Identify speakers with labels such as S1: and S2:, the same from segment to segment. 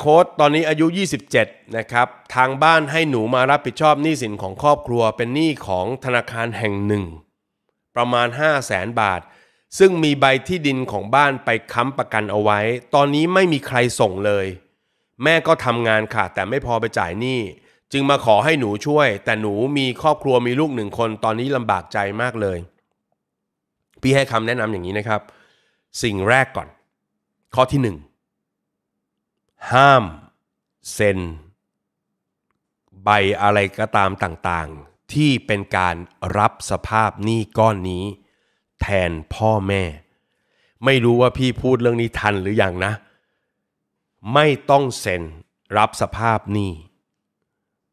S1: โค้ดตอนนี้อายุ27นะครับทางบ้านให้หนูมารับผิดชอบหนี้สินของครอบครัวเป็นหนี้ของธนาคารแห่งหนึ่ง ประมาณ 5 0 0แสนบาท ซึ่งมีใบที่ดินของบ้านไปค้ำประกันเอาไว้ ตอนนี้ไม่มีใครส่งเลย แม่ก็ทำงานค่ะแต่ไม่พอไปจ่ายหนี้จึงมาขอให้หนูช่วย แต่หนูมีครอบครัวมีลูกหนึ่งคนตอนนี้ลำบากใจมากเลย พี่ให้คำแนะนำอย่างนี้นะครับ สิ่งแรกก่อน ข้อที่1ห้าม เซ็น ใบอะไรก็ตามต่างๆ ที่เป็นการรับสภาพหนี้ก้อนนี้ แทนพ่อแม่ ไม่รู้ว่าพี่พูดเรื่องนี้ทันหรืออยังนะ ไม่ต้องเซ็นรับสภาพหนี้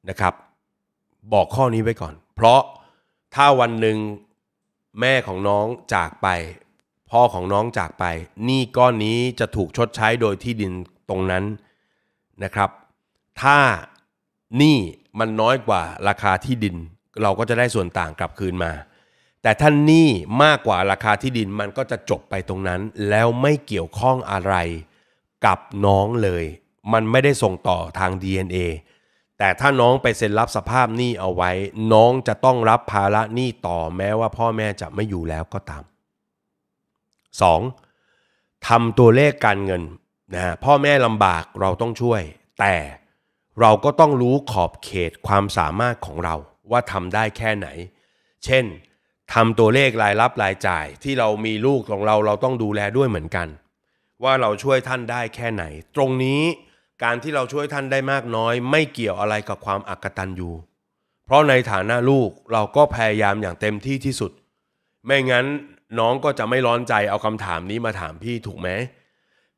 S1: นะครับ บอกข้อนี้ไว้ก่อน เพราะถ้าวันหนึ่งแม่ของน้องจากไป พ่อของน้องจากไปหนี้ก้อนนี้จะถูกชดใช้โดยที่ดินตรงนั้นนะครับ ถ้าหนี้มันน้อยกว่าราคาที่ดิน เราก็จะได้ส่วนต่างกลับคืนมา แต่ท่าหนี้มากกว่าราคาที่ดินมันก็จะจบไปตรงนั้น แล้วไม่เกี่ยวข้องอะไรกับน้องเลย มันไม่ได้ส่งต่อทาง DNA แต่ถ้าน้องไปเซ็นรับสภาพหนี้เอาไว้ น้องจะต้องรับภาระหนี้ต่อแม้ว่าพ่อแม่จะไม่อยู่แล้วก็ตาม 2. ทำตัวเลขการเงินนะพ่อแม่ลำบากเราต้องช่วย แต่เราก็ต้องรู้ขอบเขตความสามารถของเราว่าทำได้แค่ไหน เช่นทำตัวเลขรายรับรายจ่ายที่เรามีลูกของเราเราต้องดูแลด้วยเหมือนกัน ว่าเราช่วยท่านได้แค่ไหน ตรงนี้การที่เราช่วยท่านได้มากน้อย ไม่เกี่ยวอะไรกับความอักตันยูเพราะในฐานะลูกเราก็พยายามอย่างเต็มที่ที่สุด ไม่งั้นน้องก็จะไม่ร้อนใจเอาคำถามนี้มาถามพี่ถูกไหม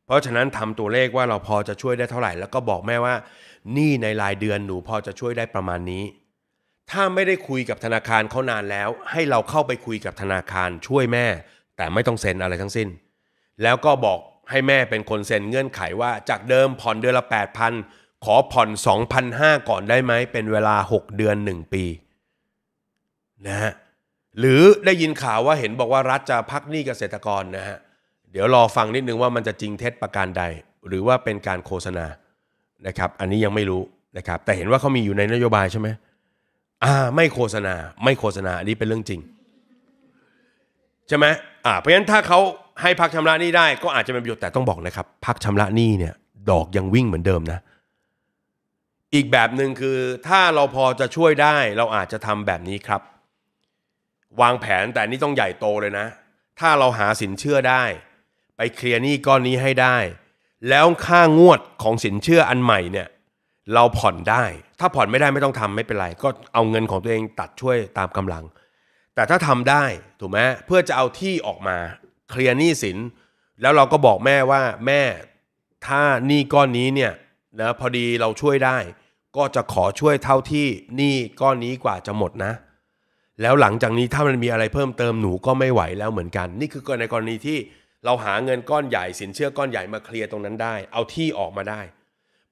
S1: เพราะฉะนั้นทำตัวเลขว่าเราพอ จะช่วยได้เท่าไหร่ แล้วก็บอกแม่ว่า นี่ในรายเดือนหนูพอจะช่วยได้ประมาณนี้ ถ้าไม่ได้คุยกับธนาคารเขานานแล้ว ให้เราเข้าไปคุยกับธนาคารช่วยแม่แต่ไม่ต้องเซ็นอะไรทั้งสิ้น แล้วก็บอกให้แม่เป็นคนเซ็นเงื่อนไขว่า จากเดิมผ่อนเดือนละ 8,000ขอผ่อน2 0 0 5ก่อนได้ไหมเป็นเวลา 6 เดือน 1 ปีนะฮะหรือได้ยินข่าวว่าเห็นบอกว่ารัฐจะพักหนี้เกษตรกรนะฮะเดี๋ยวรอฟังนิดนึงว่ามันจะจริงเท็จประการใด หรือว่าเป็นการโฆษณานะครับ อันนี้ยังไม่รู้นะครับ แต่เห็นว่าเขามีอยู่ในนโยบายใช่ไหมอ่าไม่โฆษณาไม่โฆษณาอันนี้เป็นเรื่องจริงใช่ไหมอ่าเพราะฉะนั้นถ้าเขาให้พักชำระหนี้ได้ก็อาจจะเป็นประโยชน์แต่ต้องบอกนะครับพักชำระหนี้เนี่ยดอกยังวิ่งเหมือนเดิมนะ อีกแบบหนึ่งคือถ้าเราพอจะช่วยได้เราอาจจะทำแบบนี้ครับ วางแผนแต่นี่ต้องใหญ่โตเลยนะ ถ้าเราหาสินเชื่อได้ไปเคลียร์หนี้ก้อนนี้ให้ได้ แล้วค่างวดของสินเชื่ออันใหม่เนี่ยเราผ่อนได้ถ้าผ่อนไม่ได้ไม่ต้องทำไม่เป็นไร ก็เอาเงินของตัวเองตัดช่วยตามกำลัง แต่ถ้าทำได้ถูกไหมเพื่อจะเอาที่ออกมาเคลียร์หนี้สิน แล้วเราก็บอกแม่ว่าแม่ถ้าหนี้ก้อนนี้เนี่ยนะพอดีเราช่วยได้ ก็จะขอช่วยเท่าที่หนี้ก้อนนี้กว่าจะหมดนะ แล้วหลังจากนี้ถ้ามันมีอะไรเพิ่มเติมหนูก็ไม่ไหวแล้วเหมือนกัน นี่คือในกรณีที่เราหาเงินก้อนใหญ่สิน เชื่อก้อนใหญ่มาเคลียร์ตรงนั้นได้ เอาที่ออกมาได้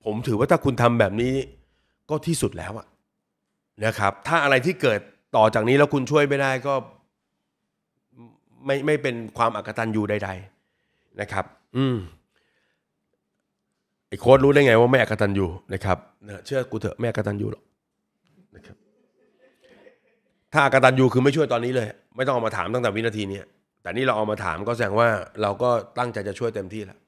S1: ผมถือว่าถ้าคุณทำแบบนี้ ก็ที่สุดแล้วอะนะครับ ถ้าอะไรที่เกิดต่อจากนี้แล้วคุณช่วยไม่ได้ก็ไม่ไม่เป็นความอักตันยูใด ๆ นะครับ อืมไอ้โค้ดรู้ได้ไง ว่าแม่อักตันยูนะครับเชื่อกูเถอะแม่อักตันยูหรอกนะครับ ถ้าอักตันยูคือไม่ช่วยตอนนี้เลย ไม่ต้องออกมาถามตั้งแต่วินาทีนี้แต่นี่เราเอามาถามก็แสดงว่า เราก็ตั้งใจจะช่วยเต็มที่แล้ว